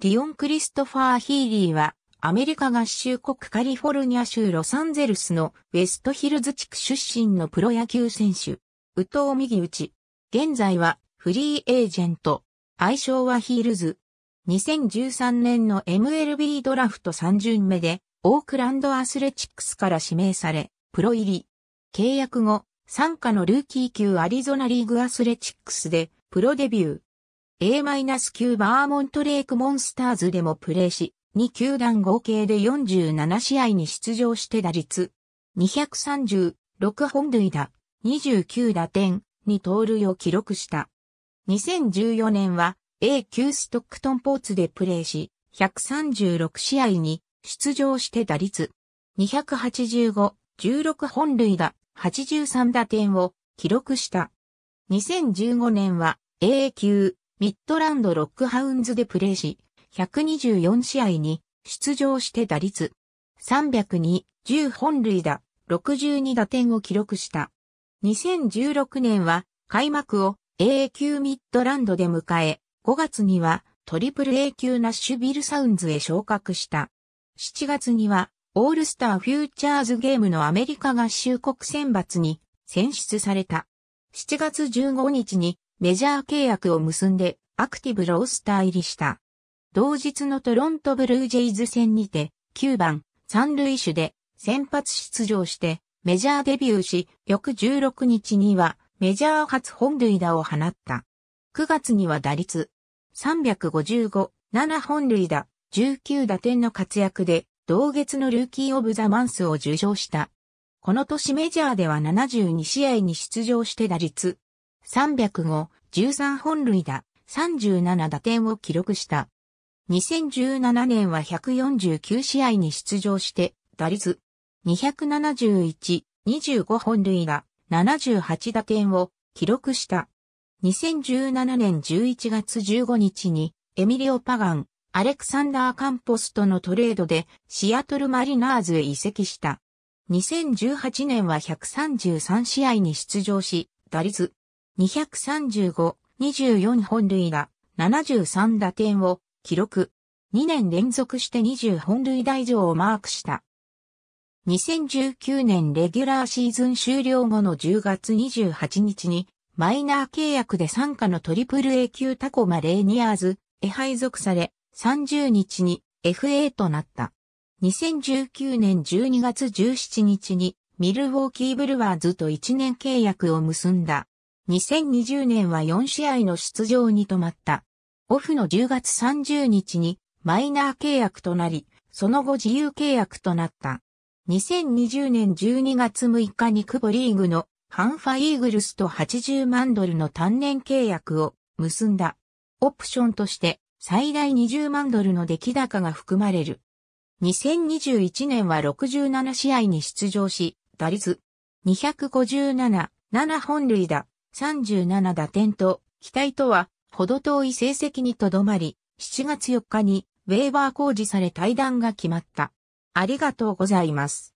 ディオン・クリストファー・ヒーリーは、アメリカ合衆国カリフォルニア州ロサンゼルスのウェストヒルズ地区出身のプロ野球選手、宇藤右打ち。現在はフリーエージェント、愛称はヒールズ。2013年の MLB ドラフト3巡目で、オークランドアスレチックスから指名され、プロ入り。契約後、参加のルーキー級アリゾナリーグアスレチックスで、プロデビュー。A-9 バーモントレークモンスターズでもプレーし、2球団合計で47試合に出場して打率、236本塁打、29打点、2盗塁を記録した。2014年は a 級ストックトンポーツでプレーし、136試合に出場して打率、285、16本塁打、83打点を記録した。2015年は A 級ミッドランドロックハウンズでプレーし、124試合に出場して打率302、10本塁打、62打点を記録した。2016年は開幕を AA 級ミッドランドで迎え、5月にはトリプル A 級ナッシュビルサウンズへ昇格した。7月にはオールスターフューチャーズゲームのアメリカ合衆国選抜に選出された。7月15日にメジャー契約を結んでアクティブロースター入りした。同日のトロントブルージェイズ戦にて9番三塁手で先発出場してメジャーデビューし、翌16日にはメジャー初本塁打を放った。9月には打率355、7本塁打、19打点の活躍で同月のルーキーオブザマンスを受賞した。この年メジャーでは72試合に出場して打率305、13本塁打、37打点を記録した。2017年は149試合に出場して、打率271、25本塁打、78打点を記録した。2017年11月15日に、エミリオ・パガン、アレクサンダー・カンポスとのトレードで、シアトル・マリナーズへ移籍した。2018年は133試合に出場し、打率235、24本塁打、73打点を記録。2年連続して20本塁打以上をマークした。2019年レギュラーシーズン終了後の10月28日に、マイナー契約で参加のトリプル A 級タコマレーニアーズへ配属され、30日に FA となった。2019年12月17日にミルウォーキーブルワーズと1年契約を結んだ。2020年は4試合の出場に止まった。オフの10月30日にマイナー契約となり、その後自由契約となった。2020年12月6日にクボリーグのハンファイーグルスと80万ドルの単年契約を結んだ。オプションとして最大20万ドルの出来高が含まれる。2021年は67試合に出場し、打率257、7本塁打、37打点と、期待とは、ほど遠い成績にとどまり、7月4日に、ウェーバー工事され対談が決まった。ありがとうございます。